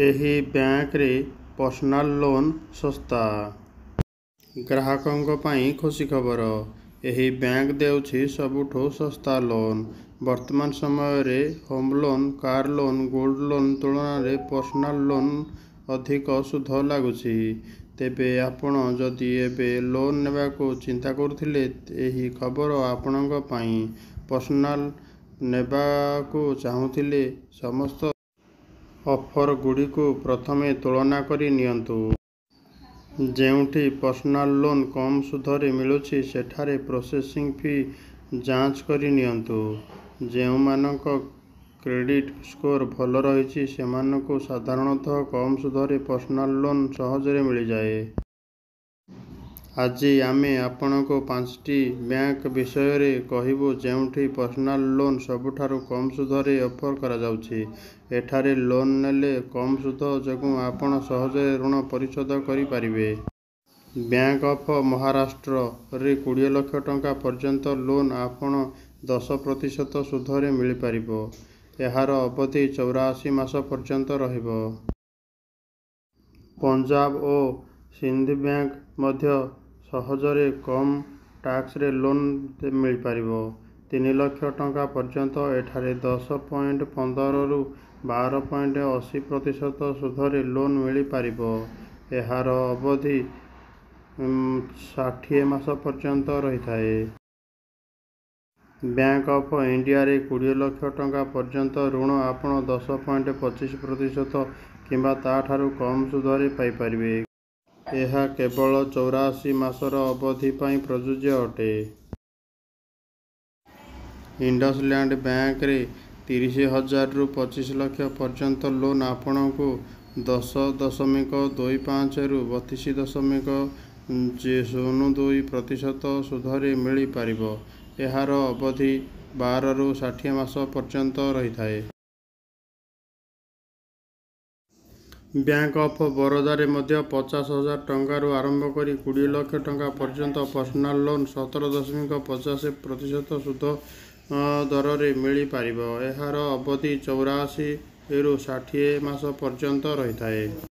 ଏହି ବ୍ୟାଙ୍କରେ personal loan ଶସ୍ତା ଗ୍ରାହକଙ୍କ ପାଇଁ ଖୁସି ଖବର ଏହି ବ୍ୟାଙ୍କ ଦେଉଛି ସବୁଠୁ ଶସ୍ତା ଲୋନ୍ ବର୍ତ୍ତମାନ ସମୟରେ home loan car loan gold loan ତୁଳନାରେ ପର୍ସନାଲ ଲୋନ୍ ଅଧିକ ସୁଧ ଲାଗୁଛି ତେବେ ଆପଣ ଯଦି ଏବେ ଲୋନ୍ ନେବାକୁ ଚିନ୍ତା କରୁଥିଲେ ଏହି ଖବର ଆପଣଙ୍କ ପାଇଁ ପର୍ସନାଲ ନେବାକୁ ଚାହୁଁଥିଲେ ସମସ୍ତ ଅଫର୍ଗୁଡ଼ିକୁ ପ୍ରଥମେ ତୁଳନା କରି ନିଅନ୍ତୁ ଯେଉଁଠି ପର୍ସନାଲ୍ ଲୋନ୍ କମ୍ ସୁଧରେ ମିଳୁଛି ସେଠାରେ ପ୍ରୋସେସିଂ ଫି ଯାଞ୍ଚ କରି ନିଅନ୍ତୁ ଯେଉଁମାନଙ୍କ କ୍ରେଡ଼ିଟ୍ ସ୍କୋର୍ ଭଲ ରହିଛି ସେମାନଙ୍କୁ ସାଧାରଣତଃ କମ୍ ସୁଧରେ ପର୍ସନାଲ୍ ଲୋନ୍ ସହଜରେ ମିଳିଯାଏ ଆଜି ଆମେ ଆପଣଙ୍କୁ ପାଞ୍ଚଟି ବ୍ୟାଙ୍କ ବିଷୟରେ କହିବୁ ଯେଉଁଠି ପର୍ସନାଲ୍ ଲୋନ୍ ସବୁଠାରୁ କମ୍ ସୁଧରେ ଅଫର୍ କରାଯାଉଛି ଏଠାରେ ଲୋନ୍ ନେଲେ କମ୍ ସୁଧ ଯୋଗୁଁ ଆପଣ ସହଜରେ ଋଣ ପରିଶୋଧ କରିପାରିବେ ବ୍ୟାଙ୍କ ଅଫ୍ ମହାରାଷ୍ଟ୍ରରେ କୋଡ଼ିଏ ଲକ୍ଷ ଟଙ୍କା ପର୍ଯ୍ୟନ୍ତ ଲୋନ୍ ଆପଣ ଦଶ ପ୍ରତିଶତ ସୁଧରେ ମିଳିପାରିବ ଏହାର ଅବଧି ଚଉରାଅଶୀ ମାସ ପର୍ଯ୍ୟନ୍ତ ରହିବ ପଞ୍ଜାବ ଓ ସିନ୍ଧ ବ୍ୟାଙ୍କ ମଧ୍ୟ ସହଜରେ କମ୍ ଟାକ୍ସରେ ଲୋନ୍ ମିଳିପାରିବ ତିନି ଲକ୍ଷ ଟଙ୍କା ପର୍ଯ୍ୟନ୍ତ ଏଠାରେ ଦଶ ପଏଣ୍ଟ ପନ୍ଦରରୁ ବାର ପଏଣ୍ଟ ଅଶୀ ପ୍ରତିଶତ ସୁଧରେ ଲୋନ୍ ମିଳିପାରିବ ଏହାର ଅବଧି ଷାଠିଏ ମାସ ପର୍ଯ୍ୟନ୍ତ ରହିଥାଏ ବ୍ୟାଙ୍କ ଅଫ୍ ଇଣ୍ଡିଆରେ କୋଡ଼ିଏ ଲକ୍ଷ ଟଙ୍କା ପର୍ଯ୍ୟନ୍ତ ଋଣ ଆପଣ ଦଶ ପଏଣ୍ଟ ପଚିଶ ପ୍ରତିଶତ କିମ୍ବା ତାଠାରୁ କମ୍ ସୁଧରେ ପାଇପାରିବେ ଏହା କେବଳ ଚଉରାଅଶୀ ମାସର ଅବଧି ପାଇଁ ପ୍ରଯୁଜ୍ୟ ଅଟେ ଇଣ୍ଡସ୍ଲ୍ୟାଣ୍ଡ ବ୍ୟାଙ୍କରେ ତିରିଶ ହଜାରରୁ ପଚିଶ ଲକ୍ଷ ପର୍ଯ୍ୟନ୍ତ ଲୋନ୍ ଆପଣଙ୍କୁ ଦଶ ଦଶମିକ ଦୁଇ ପାଞ୍ଚରୁ ବତିଶ ଦଶମିକ ଶୂନ ଦୁଇ ପ୍ରତିଶତ ସୁଧରେ ମିଳିପାରିବ ଏହାର ଅବଧି ବାରରୁ ଷାଠିଏ ମାସ ପର୍ଯ୍ୟନ୍ତ ରହିଥାଏ ବ୍ୟାଙ୍କ ଅଫ୍ ବରୋଦାରେ ମଧ୍ୟ ପଚାଶ ହଜାର ଟଙ୍କାରୁ ଆରମ୍ଭ କରି କୋଡ଼ିଏ ଲକ୍ଷ ଟଙ୍କା ପର୍ଯ୍ୟନ୍ତ ପର୍ସନାଲ୍ ଲୋନ୍ ସତର ଦଶମିକ ପଚାଶ ପ୍ରତିଶତ ସୁଧ ଦରରେ ମିଳିପାରିବ ଏହାର ଅବଧି ଚଉରାଅଶୀରୁ ଷାଠିଏ ମାସ ପର୍ଯ୍ୟନ୍ତ ରହିଥାଏ